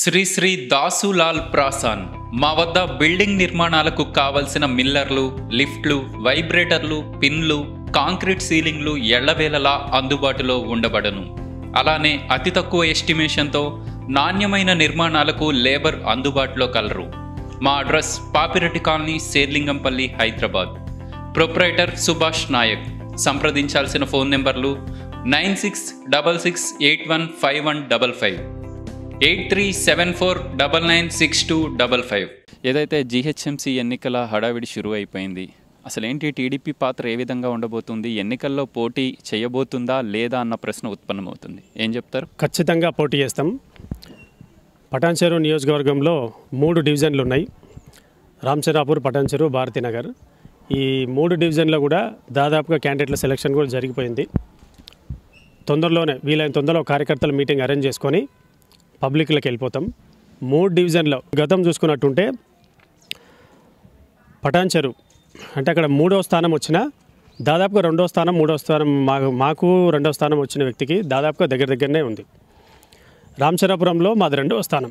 శ్రీ శ్రీ దాసులాల్ ప్రాసాన్ మా వద్ద బిల్డింగ్ నిర్మాణాలకు కావలసిన మిల్లర్లు లిఫ్ట్లు వైబ్రేటర్లు పిన్లు కాంక్రీట్ సీలింగ్లు ఎళ్లవేళలా అందుబాటులో ఉండబడను అలానే అతి తక్కువ ఎస్టిమేషన్తో నాణ్యమైన నిర్మాణాలకు లేబర్ అందుబాటులో కలరు మా address Papireddy colony Serilingampally Hyderabad proprietor Subhash Naik సంప్రదించాల్సిన ఫోన్ నెంబర్లు nine six double six eight one five one double five eight three seven four double nine six two double five ఏదైతే జీహెచ్ఎంసీ ఎన్నికల హడావిడి షురు అయిపోయింది అసలేంటి టీడీపీ పాత్ర ఏ విధంగా ఉండబోతుంది ఎన్నికల్లో పోటీ చేయబోతుందా లేదా అన్న ప్రశ్న ఉత్పన్నమవుతుంది ఏం చెప్తారు ఖచ్చితంగా పోటీ చేస్తాం పటాన్చెరు నియోజకవర్గంలో మూడు డివిజన్లు ఉన్నాయి రామచరాపూర్ పటాన్చెరు భారతీనగర్ ఈ మూడు డివిజన్లో కూడా దాదాపుగా క్యాండిడేట్ల సెలక్షన్ కూడా జరిగిపోయింది తొందరలోనే వీలైన తొందరలో కార్యకర్తల మీటింగ్ అరేంజ్ చేసుకొని పబ్లిక్లోకి వెళ్ళిపోతాం మూడు డివిజన్లో గతం చూసుకున్నట్టుంటే పటాన్చరు అంటే అక్కడ మూడో స్థానం వచ్చిన దాదాపుగా రెండో స్థానం మూడో స్థానం మాకు మాకు రెండో స్థానం వచ్చిన వ్యక్తికి దాదాపుగా దగ్గర దగ్గరనే ఉంది రామచరాపురంలో మాది రెండవ స్థానం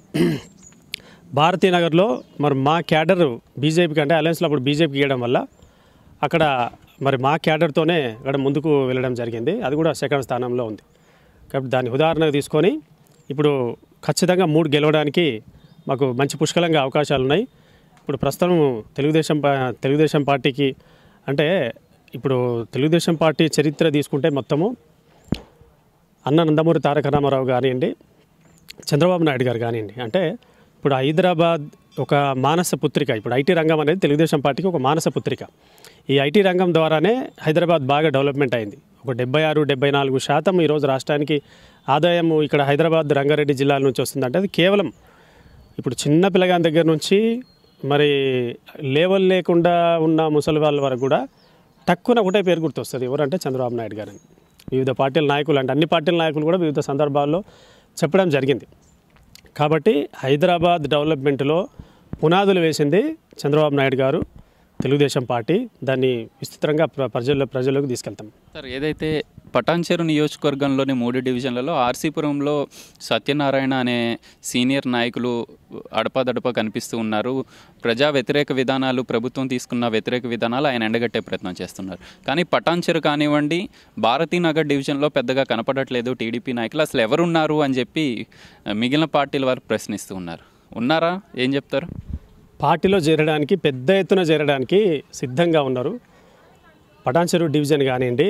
భారతీనగర్లో మరి మా క్యాడర్ బీజేపీకి అంటే అలయన్స్లో అప్పుడు బీజేపీకి ఇవ్వడం వల్ల అక్కడ మరి మా క్యాడర్తోనే అక్కడ ముందుకు వెళ్ళడం జరిగింది అది కూడా సెకండ్ స్థానంలో ఉంది కాబట్టి దాన్ని ఉదాహరణకు తీసుకొని ఇప్పుడు ఖచ్చితంగా మూడు గెలవడానికి మాకు మంచి పుష్కలంగా అవకాశాలు ఉన్నాయి ఇప్పుడు ప్రస్తుతం తెలుగుదేశం తెలుగుదేశం పార్టీకి అంటే ఇప్పుడు తెలుగుదేశం పార్టీ చరిత్ర తీసుకుంటే మొత్తము అన్న నందమూరి తారక రామారావు కానివ్వండి చంద్రబాబు నాయుడు గారు కానివ్వండి అంటే ఇప్పుడు హైదరాబాద్ ఒక మానస పుత్రిక ఇప్పుడు ఐటీ రంగం అనేది తెలుగుదేశం పార్టీకి ఒక మానస పుత్రిక ఈ ఐటీ రంగం ద్వారానే హైదరాబాద్ బాగా డెవలప్మెంట్ అయింది ఒక డెబ్బై ఆరు డెబ్బై నాలుగు శాతం ఈరోజు రాష్ట్రానికి ఆదాయం ఇక్కడ హైదరాబాద్ రంగారెడ్డి జిల్లాల నుంచి వస్తుందంటే అది కేవలం ఇప్పుడు చిన్న పిల్లగాని దగ్గర నుంచి మరి లేవల్ లేకుండా ఉన్న ముసలి వాళ్ళ వరకు కూడా తక్కువ ఒకటే పేరు గుర్తొస్తుంది ఎవరంటే చంద్రబాబు నాయుడు గారని వివిధ పార్టీల నాయకులు అంటే అన్ని పార్టీల నాయకులు కూడా వివిధ సందర్భాల్లో చెప్పడం జరిగింది కాబట్టి హైదరాబాద్ డెవలప్మెంట్లో పునాదులు వేసింది చంద్రబాబు నాయుడు గారు తెలుగుదేశం పార్టీ దాన్ని విస్తృతంగా ప్రజల ప్రజలకు తీసుకెళ్తాం సార్ ఏదైతే పటాన్చెరు నియోజకవర్గంలోని మూడు డివిజన్లలో ఆర్సీపురంలో సత్యనారాయణ అనే సీనియర్ నాయకులు అడపాదడప కనిపిస్తూ ఉన్నారు ప్రజా వ్యతిరేక విధానాలు ప్రభుత్వం తీసుకున్న వ్యతిరేక విధానాలు ఆయన ఎండగట్టే ప్రయత్నం చేస్తున్నారు కానీ పటాన్చెరు కానివ్వండి భారతీనగర్ డివిజన్లో పెద్దగా కనపడట్లేదు టీడీపీ నాయకులు అసలు ఎవరున్నారు అని చెప్పి మిగిలిన పార్టీల వారు ప్రశ్నిస్తూ ఉన్నారు ఉన్నారా ఏం చెప్తారు పార్టీలో చేరడానికి పెద్ద ఎత్తున చేరడానికి సిద్ధంగా ఉన్నారు పటాన్చెరు డివిజన్ కానివ్వండి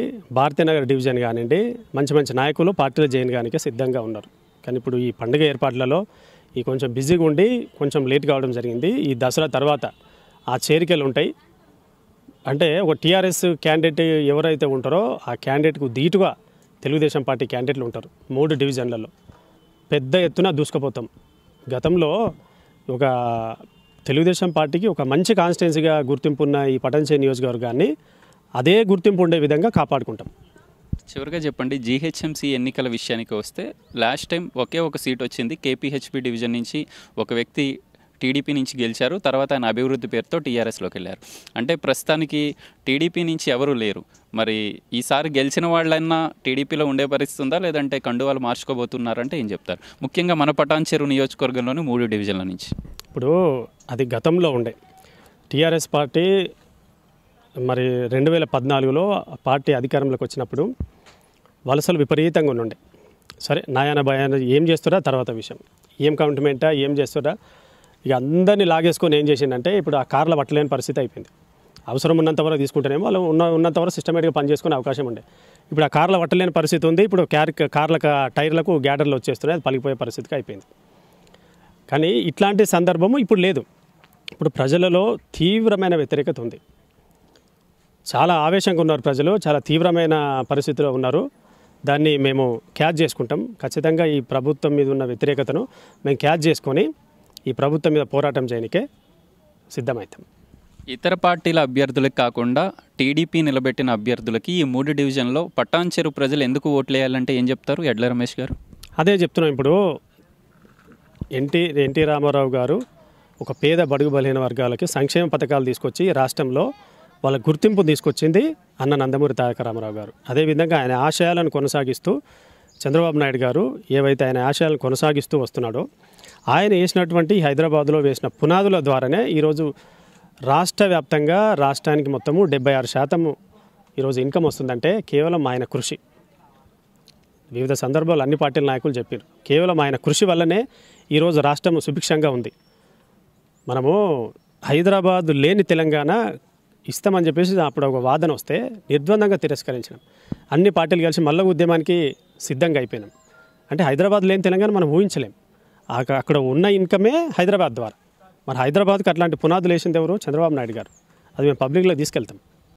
నగర్ డివిజన్ కానివ్వండి మంచి మంచి నాయకులు పార్టీలో చేయడానికి సిద్ధంగా ఉన్నారు కానీ ఇప్పుడు ఈ పండుగ ఏర్పాట్లలో ఈ కొంచెం బిజీగా ఉండి కొంచెం లేట్ కావడం జరిగింది ఈ దసరా తర్వాత ఆ చేరికలు ఉంటాయి అంటే ఒక టీఆర్ఎస్ క్యాండిడేట్ ఎవరైతే ఉంటారో ఆ క్యాండిడేట్కు ధీటుగా తెలుగుదేశం పార్టీ క్యాండిడేట్లు ఉంటారు మూడు డివిజన్లలో పెద్ద ఎత్తున దూసుకుపోతాం గతంలో ఒక తెలుగుదేశం పార్టీకి ఒక మంచి కాన్స్టిట్యున్సీగా గుర్తింపు ఉన్న ఈ పటంచే నియోజకవర్గాన్ని అదే గుర్తింపు ఉండే విధంగా కాపాడుకుంటాం చివరిగా చెప్పండి జీహెచ్ఎంసీ ఎన్నికల విషయానికి వస్తే లాస్ట్ టైం ఒకే ఒక సీట్ వచ్చింది కేపీహెచ్పి డివిజన్ నుంచి ఒక వ్యక్తి టీడీపీ నుంచి గెలిచారు తర్వాత ఆయన అభివృద్ధి పేరుతో టీఆర్ఎస్లోకి వెళ్ళారు అంటే ప్రస్తుతానికి టీడీపీ నుంచి ఎవరు లేరు మరి ఈసారి గెలిచిన వాళ్ళైనా టీడీపీలో ఉండే పరిస్థితి ఉందా లేదంటే కండువాలు మార్చుకోబోతున్నారంటే ఏం చెప్తారు ముఖ్యంగా మన పటాన్చెరు నియోజకవర్గంలోని మూడు డివిజన్ల నుంచి ఇప్పుడు అది గతంలో ఉండే టీఆర్ఎస్ పార్టీ మరి రెండు వేల పద్నాలుగులో పార్టీ అధికారంలోకి వచ్చినప్పుడు వలసలు విపరీతంగా ఉండే సరే నాయన భయాన ఏం చేస్తుడా తర్వాత విషయం ఏం కమిట్మెంటా ఏం చేస్తుడా ఇక అందరినీ లాగేసుకొని ఏం చేసిందంటే ఇప్పుడు ఆ కార్ల పట్టలేని పరిస్థితి అయిపోయింది అవసరం ఉన్నంతవరకు తీసుకుంటేనేమో వాళ్ళు ఉన్న ఉన్నంతవరకు సిస్టమేటిక్గా పనిచేసుకునే అవకాశం ఉండే ఇప్పుడు ఆ కార్ల పట్టలేని పరిస్థితి ఉంది ఇప్పుడు క్యార్ కార్లకు టైర్లకు గ్యాడర్లు వచ్చేస్తున్నాయి అది పలిగిపోయే పరిస్థితికి అయిపోయింది కానీ ఇట్లాంటి సందర్భము ఇప్పుడు లేదు ఇప్పుడు ప్రజలలో తీవ్రమైన వ్యతిరేకత ఉంది చాలా ఆవేశంగా ఉన్నారు ప్రజలు చాలా తీవ్రమైన పరిస్థితిలో ఉన్నారు దాన్ని మేము క్యాచ్ చేసుకుంటాం ఖచ్చితంగా ఈ ప్రభుత్వం మీద ఉన్న వ్యతిరేకతను మేము క్యాచ్ చేసుకొని ఈ ప్రభుత్వం మీద పోరాటం చేయనికే సిద్ధమవుతాం ఇతర పార్టీల అభ్యర్థులకు కాకుండా టీడీపీ నిలబెట్టిన అభ్యర్థులకి ఈ మూడు డివిజన్లో పట్టాంచెరు ప్రజలు ఎందుకు వేయాలంటే ఏం చెప్తారు ఎడ్ల రమేష్ గారు అదే చెప్తున్నాం ఇప్పుడు ఎన్టీ ఎన్టీ రామారావు గారు ఒక పేద బడుగు బలహీన వర్గాలకి సంక్షేమ పథకాలు తీసుకొచ్చి రాష్ట్రంలో వాళ్ళ గుర్తింపు తీసుకొచ్చింది అన్న నందమూరి తారక రామారావు గారు అదేవిధంగా ఆయన ఆశయాలను కొనసాగిస్తూ చంద్రబాబు నాయుడు గారు ఏవైతే ఆయన ఆశయాలను కొనసాగిస్తూ వస్తున్నాడో ఆయన వేసినటువంటి హైదరాబాద్లో వేసిన పునాదుల ద్వారానే ఈరోజు రాష్ట్ర వ్యాప్తంగా రాష్ట్రానికి మొత్తము డెబ్బై ఆరు శాతము ఈరోజు ఇన్కమ్ వస్తుందంటే కేవలం ఆయన కృషి వివిధ సందర్భాలు అన్ని పార్టీల నాయకులు చెప్పారు కేవలం ఆయన కృషి వల్లనే ఈరోజు రాష్ట్రం సుభిక్షంగా ఉంది మనము హైదరాబాద్ లేని తెలంగాణ ఇస్తామని చెప్పేసి అప్పుడు ఒక వాదన వస్తే నిర్ద్వందంగా తిరస్కరించినాం అన్ని పార్టీలు కలిసి మళ్ళీ ఉద్యమానికి సిద్ధంగా అయిపోయినాం అంటే హైదరాబాద్ లేని తెలంగాణ మనం ఊహించలేం అక్కడ ఉన్న ఇన్కమే హైదరాబాద్ ద్వారా మన హైదరాబాద్కి అట్లాంటి పునాదులు వేసింది ఎవరు చంద్రబాబు నాయుడు గారు అది మేము పబ్లిక్లో తీసుకెళ్తాం